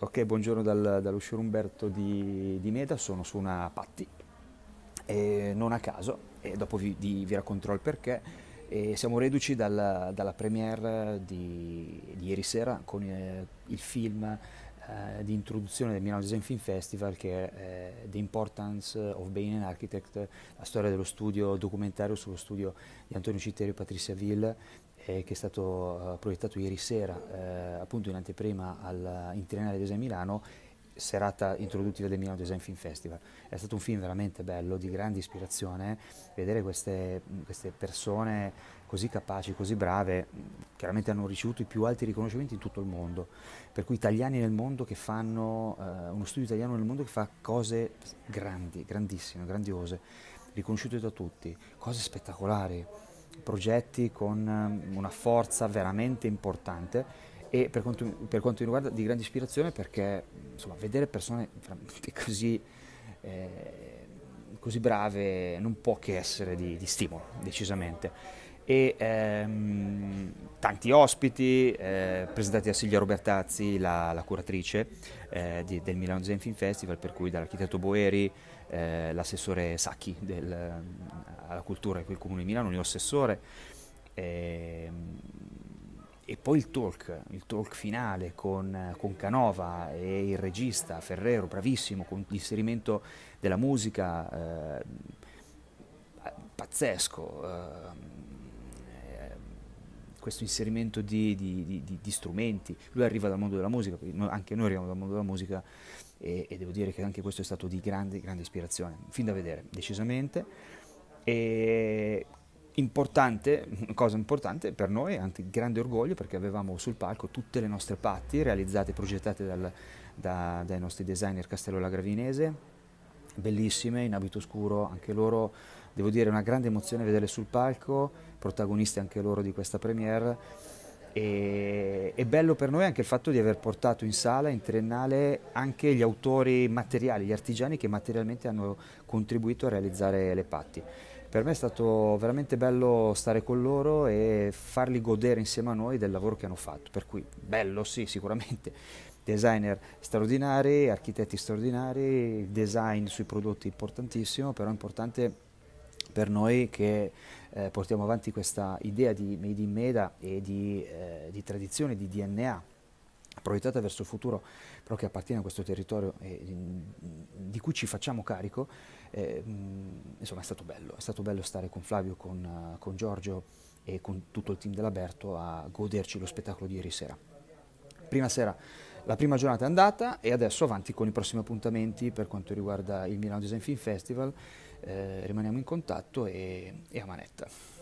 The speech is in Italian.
Ok, buongiorno dal, dallo Umberto di, di, Meda, sono su una Patti, e non a caso, e dopo vi, di, vi racconterò il perché. E siamo reduci dal, dalla premiere di, di, ieri sera con eh, il film eh, di introduzione del Milano Design Film Festival che è eh, The Importance of Being an Architect, la storia dello studio documentario sullo studio di Antonio Citterio e Patricia Ville eh, che è stato eh, proiettato ieri sera appunto in anteprima al, in Triennale Design Milano serata introduttiva del Milano Design Film Festival. È stato un film veramente bello, di grande ispirazione, vedere queste, queste persone così capaci, così brave, chiaramente hanno ricevuto i più alti riconoscimenti in tutto il mondo, per cui italiani nel mondo che fanno, eh, uno studio italiano nel mondo che fa cose grandi, grandissime, grandiose, riconosciute da tutti, cose spettacolari, progetti con eh, una forza veramente importante e per quanto, per quanto, mi riguarda di grande ispirazione perché insomma, vedere persone così, eh, così, brave non può che essere di, di stimolo, decisamente. E ehm, tanti ospiti, eh, presentati da Silvia Robertazzi, la, la curatrice eh, di, del Milano Zen Film Festival, per cui dall'architetto Boeri, eh, l'assessore Sacchi del, alla cultura qui al Comune di Milano, il mio assessore. Ehm, e poi il talk, il talk finale con, con, Canova e il regista Ferrero, bravissimo, con l'inserimento della musica eh, pazzesco, eh, questo inserimento di, di, di, di, strumenti, lui arriva dal mondo della musica, anche noi arriviamo dal mondo della musica e, e devo dire che anche questo è stato di grande, grande ispirazione, fin da vedere, decisamente. E, importante, cosa importante per noi, anche grande orgoglio perché avevamo sul palco tutte le nostre patti realizzate e progettate dal, da, dai nostri designer Castello Lagravinese, bellissime, in abito scuro, anche loro, devo dire, una grande emozione vederle sul palco, protagoniste anche loro di questa premiere. E, è bello per noi anche il fatto di aver portato in sala, in triennale, anche gli autori materiali, gli artigiani che materialmente hanno contribuito a realizzare le patti. Per me è stato veramente bello stare con loro e farli godere insieme a noi del lavoro che hanno fatto, per cui bello sì sicuramente, designer straordinari, architetti straordinari, design sui prodotti importantissimo, però è importante per noi che eh, portiamo avanti questa idea di Made in Meda e di, eh, di tradizione, di DNA proiettata verso il futuro, però che appartiene a questo territorio e mm, mm, di cui ci facciamo carico, eh, mm, insomma è stato bello, è stato bello stare con Flavio, con, eh, con Giorgio e con tutto il team dell'Aberto a goderci lo spettacolo di ieri sera. Prima sera la prima giornata è andata e adesso avanti con i prossimi appuntamenti per quanto riguarda il Milano Design Film Festival, eh, rimaniamo in contatto e, e a manetta.